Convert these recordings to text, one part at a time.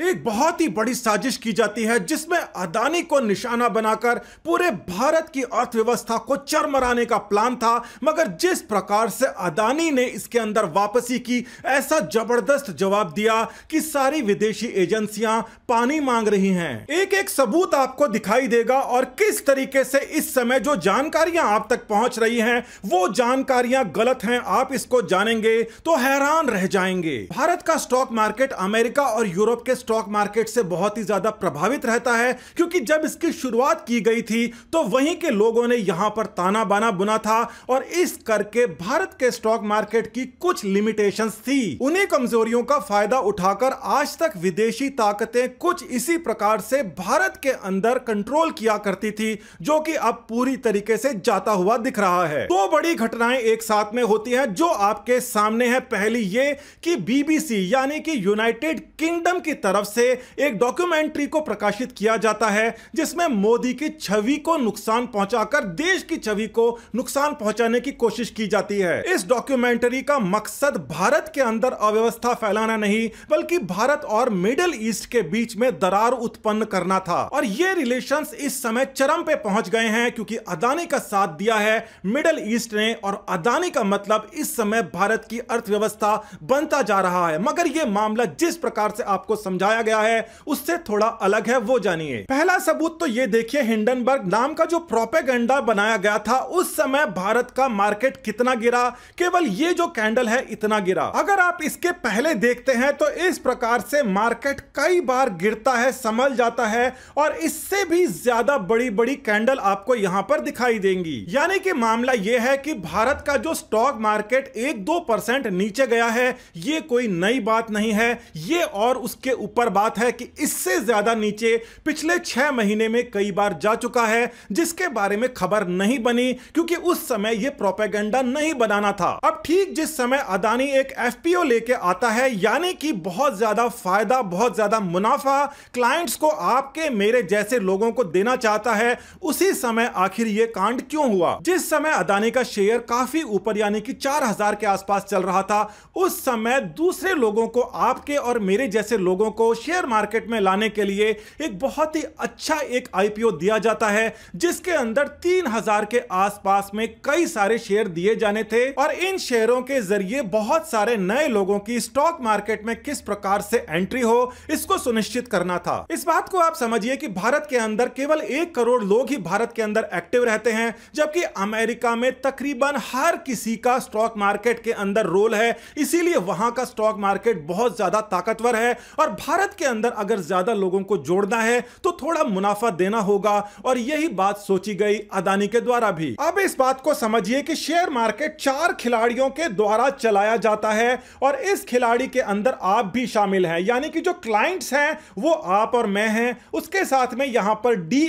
एक बहुत ही बड़ी साजिश की जाती है जिसमें अदानी को निशाना बनाकर पूरे भारत की अर्थव्यवस्था को चरमराने का प्लान था मगर जिस प्रकार से अदानी ने इसके अंदर वापसी की ऐसा जबरदस्त जवाब दिया कि सारी विदेशी एजेंसियां पानी मांग रही हैं एक एक सबूत आपको दिखाई देगा और किस तरीके से इस समय जो जानकारियां आप तक पहुंच रही है वो जानकारियां गलत है आप इसको जानेंगे तो हैरान रह जाएंगे भारत का स्टॉक मार्केट अमेरिका और यूरोप के स्टॉक मार्केट से बहुत ही ज्यादा प्रभावित रहता है क्योंकि जब इसकी शुरुआत की गई थी तो वहीं के लोगों ने यहां पर ताना बाना बुना था और इस करके भारत के स्टॉक मार्केट की कुछ लिमिटेशन थी उन्हीं कमजोरियों का फायदा उठाकर आज तक विदेशी ताकतें कुछ इसी प्रकार से भारत के अंदर कंट्रोल किया करती थी जो कि अब पूरी तरीके से जाता हुआ दिख रहा है दो बड़ी घटनाएं एक साथ में होती हैं जो आपके सामने है पहली ये कि बीबीसी यानी कि यूनाइटेड किंगडम की तरफ तरफ से एक डॉक्यूमेंट्री को प्रकाशित किया जाता है जिसमें मोदी की छवि को नुकसान पहुंचाकर देश की छवि को नुकसान पहुंचाने की कोशिश की जाती है इस डॉक्यूमेंट्री का मकसद भारत के अंदर अव्यवस्था फैलाना नहीं बल्कि भारत और मिडिल ईस्ट के बीच में दरार उत्पन्न करना था और ये रिलेशन इस समय चरम पे पहुंच गए हैं क्योंकि अदानी का साथ दिया है मिडल ईस्ट ने और अदानी का मतलब इस समय भारत की अर्थव्यवस्था बनता जा रहा है मगर यह मामला जिस प्रकार से आपको समझा समझाया गया है उससे थोड़ा अलग है वो जानिए पहला सबूत तो ये देखिए हिंडनबर्ग नाम का जो प्रोपेगेंडा बनाया गया था उस समय भारत का मार्केट कितना गिरा केवल ये जो कैंडल है इतना गिरा अगर आप इसके पहले देखते हैं तो इस प्रकार से मार्केट कई बार गिरता है संभल जाता है और इससे भी ज्यादा बड़ी बड़ी कैंडल आपको यहाँ पर दिखाई देंगी यानी कि मामला यह है कि भारत का जो स्टॉक मार्केट एक दो परसेंट नीचे गया है ये कोई नई बात नहीं है ये और उसके ऊपर ऊपर बात है कि इससे ज्यादा नीचे पिछले छह महीने में कई बार जा चुका है जिसके बारे में खबर नहीं बनी क्योंकि उस समय यह प्रोपेगेंडा नहीं बनाना था अब ठीक जिस समय अदानी एक एफ लेके आता है यानी कि बहुत ज्यादा फायदा बहुत ज्यादा मुनाफा क्लाइंट्स को आपके मेरे जैसे लोगों को देना चाहता है उसी समय आखिर ये कांड क्यों हुआ जिस समय अदानी का शेयर काफी ऊपर यानी कि हजार के आसपास चल रहा था उस समय दूसरे लोगों को आपके और मेरे जैसे लोगों को शेयर मार्केट में लाने के लिए एक बहुत ही अच्छा एक आईपीओ दिया जाता है जिसके अंदर तीन हजार के आसपास में कई सारे शेयर दिए जाने थे और इन शेयरों के जरिए बहुत सारे नए लोगों की स्टॉक मार्केट में किस प्रकार से एंट्री हो इसको सुनिश्चित करना था इस बात को आप समझिए कि भारत के अंदर केवल एक करोड़ लोग ही भारत के अंदर एक्टिव रहते हैं जबकि अमेरिका में तकरीबन हर किसी का स्टॉक मार्केट के अंदर रोल है इसीलिए वहां का स्टॉक मार्केट बहुत ज्यादा ताकतवर है और भारत के अंदर अगर ज्यादा लोगों को जोड़ना है तो थोड़ा मुनाफा देना होगा और यही बात सोची गई अदानी के द्वारा भी अब इस बात को समझिए कि शेयर मार्केट चार खिलाड़ियों के द्वारा चलाया जाता है और इस खिलाड़ी के अंदर आप भी शामिल हैं यानी कि जो क्लाइंट्स हैं वो आप और मैं हैं उसके साथ में यहां पर डी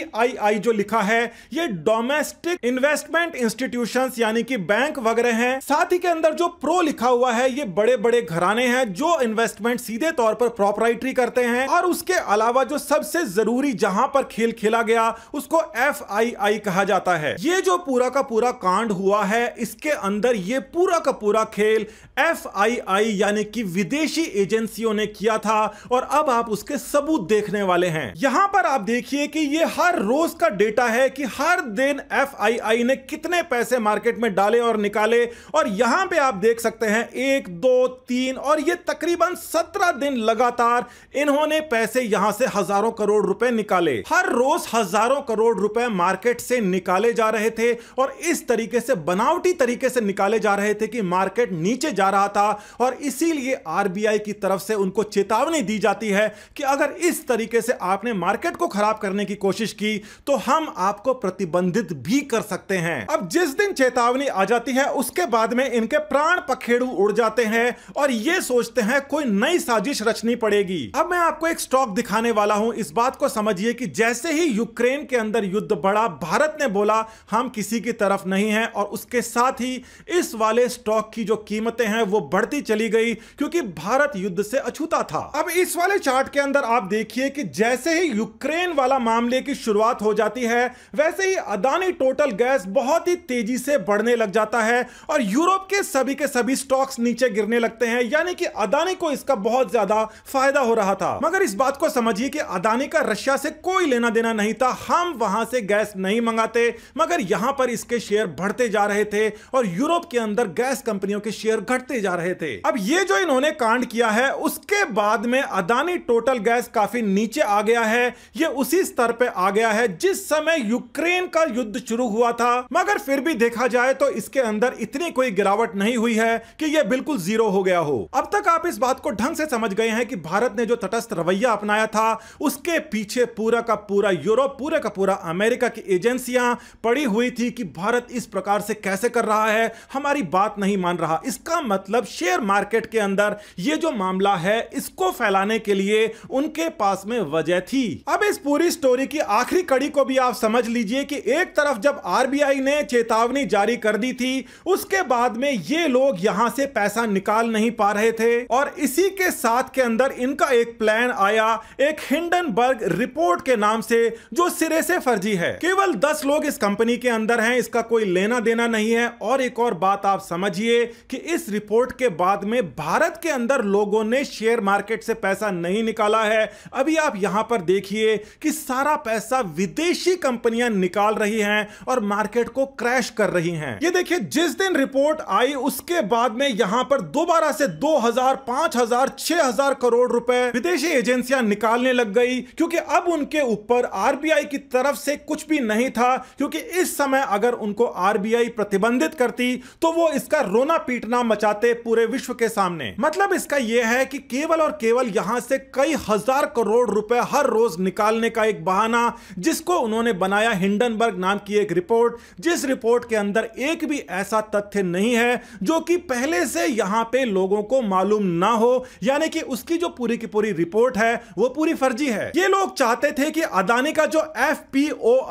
जो लिखा है ये डोमेस्टिक इन्वेस्टमेंट इंस्टीट्यूशन यानी कि बैंक वगैरह हैं साथ ही के अंदर जो प्रो लिखा हुआ है ये बड़े बड़े घराने हैं जो इन्वेस्टमेंट सीधे तौर पर प्रॉपराइटरी एंट्री करते हैं और उसके अलावा जो सबसे जरूरी जहां पर खेल खेला गया उसको एफ आई आई कहा जाता है ये जो पूरा का पूरा कांड हुआ है इसके अंदर ये पूरा का पूरा खेल एफ आई आई यानी कि विदेशी एजेंसियों ने किया था और अब आप उसके सबूत देखने वाले हैं यहां पर आप देखिए कि ये हर रोज का डेटा है कि हर दिन एफ आई आई ने कितने पैसे मार्केट में डाले और निकाले और यहां पे आप देख सकते हैं एक दो तीन और ये तकरीबन सत्रह दिन लगातार इन्होंने पैसे यहाँ से हजारों करोड़ रुपए निकाले हर रोज हजारों करोड़ रुपए मार्केट से निकाले जा रहे थे और इस तरीके से बनावटी तरीके से निकाले जा रहे थे कि मार्केट नीचे जा रहा था और इसीलिए आरबीआई की तरफ से उनको चेतावनी दी जाती है कि अगर इस तरीके से आपने मार्केट को खराब करने की कोशिश की तो हम आपको प्रतिबंधित भी कर सकते हैं अब जिस दिन चेतावनी आ जाती है उसके बाद में इनके प्राण पखेड़ू उड़ जाते हैं और ये सोचते हैं कोई नई साजिश रचनी पड़ेगी होगी अब मैं आपको एक स्टॉक दिखाने वाला हूं इस बात को समझिए कि जैसे ही यूक्रेन के अंदर युद्ध बढ़ा भारत ने बोला हम किसी की तरफ नहीं है और उसके साथ ही इस वाले स्टॉक की जो कीमतें हैं वो बढ़ती चली गई क्योंकि भारत युद्ध से अछूता था अब इस वाले चार्ट के अंदर आप देखिए कि जैसे ही यूक्रेन वाला मामले की शुरुआत हो जाती है वैसे ही अदानी टोटल गैस बहुत ही तेजी से बढ़ने लग जाता है और यूरोप के सभी के सभी स्टॉक्स नीचे गिरने लगते हैं यानी कि अदानी को इसका बहुत ज्यादा फायदा हो रहा था मगर इस बात को समझिए कि अदानी का रशिया से कोई लेना देना नहीं था हम वहां से गैस नहीं मंगाते मगर यहां पर इसके शेयर बढ़ते जा रहे थे और यूरोप के अंदर गैस कंपनियों के शेयर घटते जा रहे थे अब ये जो इन्होंने कांड किया है उसके बाद में अदानी टोटल गैस काफी नीचे आ गया है ये उसी स्तर पर आ गया है जिस समय यूक्रेन का युद्ध शुरू हुआ था मगर फिर भी देखा जाए तो इसके अंदर इतनी कोई गिरावट नहीं हुई है कि यह बिल्कुल जीरो हो गया हो अब तक आप इस बात को ढंग से समझ गए हैं कि भारत ने जो तटस्थ रवैया अपनाया था उसके पीछे पूरा का पूरा यूरोप पूरे का पूरा अमेरिका की एजेंसियां पड़ी हुई थी कि भारत इस प्रकार से कैसे कर रहा है हमारी बात नहीं मान रहा इसका मतलब शेयर मार्केट के अंदर ये जो मामला है इसको फैलाने के लिए उनके पास में वजह थी अब इस पूरी स्टोरी की आखिरी कड़ी को भी आप समझ लीजिए कि एक तरफ जब आरबीआई ने चेतावनी जारी कर दी थी उसके बाद में ये लोग यहां से पैसा निकाल नहीं पा रहे थे और इसी के साथ के अंदर इनका एक प्लान आया एक हिंडनबर्ग रिपोर्ट के नाम से जो सिरे से फर्जी है केवल दस लोग इस कंपनी के अंदर हैं इसका कोई लेना देना नहीं है और एक और बात आप समझिए कि इस रिपोर्ट के बाद में भारत के अंदर लोगों ने शेयर मार्केट से पैसा नहीं निकाला है अभी आप यहां पर देखिए कि सारा पैसा विदेशी कंपनियां निकाल रही है और मार्केट को क्रैश कर रही है ये देखिए जिस दिन रिपोर्ट आई उसके बाद में यहां पर दोबारा से दो हजार पांच हजार छह हजार करोड़ रुपए विदेशी एजेंसियां निकालने लग गई क्योंकि अब उनके ऊपर आरबीआई की तरफ से कुछ भी नहीं था क्योंकि इस समय अगर उनको आरबीआई प्रतिबंधित करती तो वो इसका रोना पीटना मचाते पूरे विश्व के सामने मतलब इसका यह है कि केवल और केवल यहां से कई हजार करोड़ रुपए हर रोज निकालने का एक बहाना जिसको उन्होंने बनाया हिंडनबर्ग नाम की एक रिपोर्ट जिस रिपोर्ट के अंदर एक भी ऐसा तथ्य नहीं है जो कि पहले से यहां पे लोगों को मालूम ना हो यानी कि उसकी जो पूरी की पूरी रिपोर्ट है वो पूरी फर्जी है ये लोग चाहते थे कि अदानी का जो एफ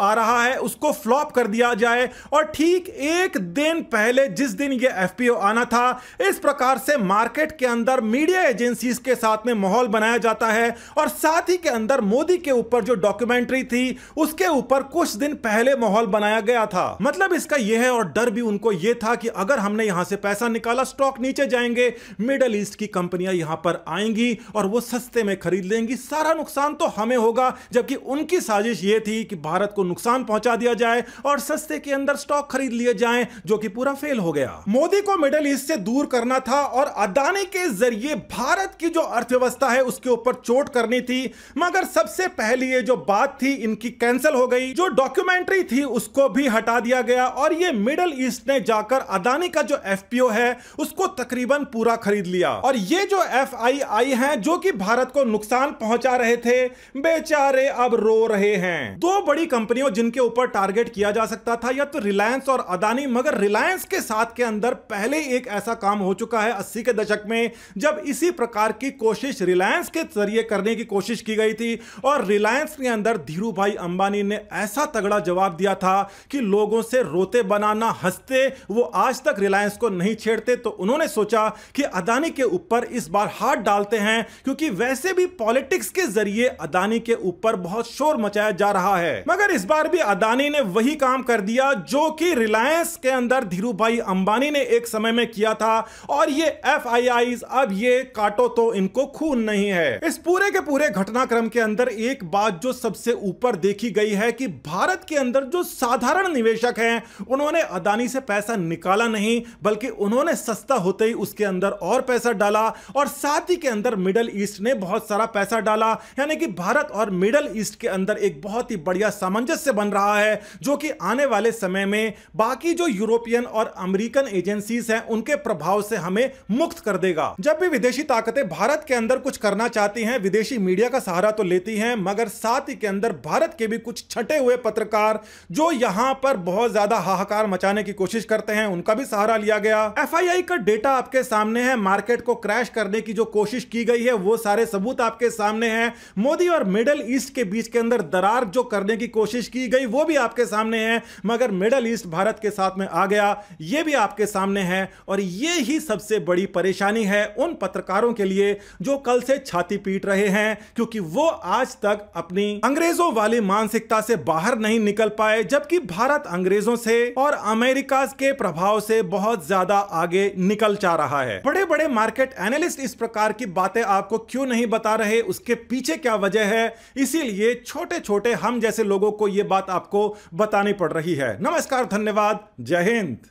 आ रहा है उसको फ्लॉप कर दिया जाए और ठीक एक दिन पहले जिस दिन ये एफ आना था इस प्रकार से मार्केट के अंदर मीडिया एजेंसी के साथ में माहौल बनाया जाता है और साथ ही के अंदर मोदी के ऊपर जो डॉक्यूमेंट्री थी उसके ऊपर कुछ दिन पहले माहौल बनाया गया था मतलब इसका यह है और डर भी उनको यह था कि अगर हमने यहां से पैसा निकाला स्टॉक नीचे जाएंगे मिडल ईस्ट की कंपनियां यहां पर आएंगी और वो सस्ते में खरीद लेंगी सारा नुकसान तो हमें होगा जबकि उनकी साजिश ये थी कि भारत को नुकसान पहुंचा दिया जाए और सस्ते के अंदर स्टॉक खरीद लिए जाए जो कि पूरा फेल हो गया मोदी को मिडल ईस्ट से दूर करना था और अदानी के जरिए भारत की जो अर्थव्यवस्था है उसके ऊपर चोट करनी थी मगर सबसे पहली ये जो बात थी इनकी कैंसिल हो गई जो डॉक्यूमेंट्री थी उसको भी हटा दिया गया और ये मिडल ईस्ट ने जाकर अदानी का जो एफपीओ है उसको तकरीबन पूरा खरीद लिया और ये जो एफ आई है जो कि भारत को नुकसान पहुंचा रहे थे बेचारे अब रो रहे हैं दो बड़ी कंपनियों जिनके ऊपर टारगेट किया जा सकता था या तो रिलायंस और अदानी मगर रिलायंस के साथ के अंदर पहले एक ऐसा काम हो चुका है अस्सी के दशक में जब इसी प्रकार की कोशिश रिलायंस के जरिए करने की कोशिश की गई थी और रिलायंस के अंदर धीरू भाई अंबानी ने ऐसा तगड़ा जवाब दिया था कि लोगों से रोते बनाना हंसते वो आज तक रिलायंस को नहीं छेड़ते तो उन्होंने सोचा कि अदानी के ऊपर इस बार हाथ डालते हैं क्योंकि कि वैसे भी पॉलिटिक्स के जरिए अदानी के ऊपर बहुत शोर मचाया जा रहा है मगर इस बार भी अदानी ने वही काम कर दिया जो कि रिलायंस के अंदर धीरू भाई अंबानी ने एक समय में किया था और ये एफ अब ये काटो तो इनको खून नहीं है इस पूरे के पूरे घटनाक्रम के अंदर एक बात जो सबसे ऊपर देखी गई है कि भारत के अंदर जो साधारण निवेशक हैं उन्होंने अदानी से पैसा निकाला नहीं बल्कि उन्होंने सस्ता होते ही उसके अंदर और पैसा डाला और साथ ही के अंदर मिडल ईस्ट ईस्ट ने बहुत सारा पैसा डाला यानी कि भारत और मिडल ईस्ट के अंदर एक बहुत ही बढ़िया सामंजस्य बन रहा है जो कि आने वाले समय में बाकी जो यूरोपियन और अमेरिकन एजेंसीज हैं उनके प्रभाव से हमें मुक्त कर देगा जब भी विदेशी ताकतें भारत के अंदर कुछ करना चाहती हैं विदेशी मीडिया का सहारा तो लेती हैं मगर साथ ही के अंदर भारत के भी कुछ छठे हुए पत्रकार जो यहां पर बहुत ज्यादा हाहाकार मचाने की कोशिश करते हैं उनका भी सहारा लिया गया एफ का डेटा आपके सामने है मार्केट को क्रैश करने की जो कोशिश की गई है वो सारे सबूत आपके सामने हैं मोदी और मिडल ईस्ट के बीच के अंदर दरार जो करने की कोशिश की गई वो भी आपके सामने है मगर मिडल ईस्ट भारत के साथ में आ गया ये भी आपके सामने है और ये ही सबसे बड़ी परेशानी है उन पत्रकारों के लिए जो कल से छाती पीट रहे हैं क्योंकि वो आज तक अपनी अंग्रेजों वाली मानसिकता से बाहर नहीं निकल पाए जबकि भारत अंग्रेजों से और अमेरिका के प्रभाव से बहुत ज्यादा आगे निकल जा रहा है बड़े बड़े मार्केट एनालिस्ट इस प्रकार की बातें आपको क्यों क्यों नहीं बता रहे उसके पीछे क्या वजह है इसीलिए छोटे छोटे हम जैसे लोगों को ये बात आपको बतानी पड़ रही है नमस्कार धन्यवाद जय हिंद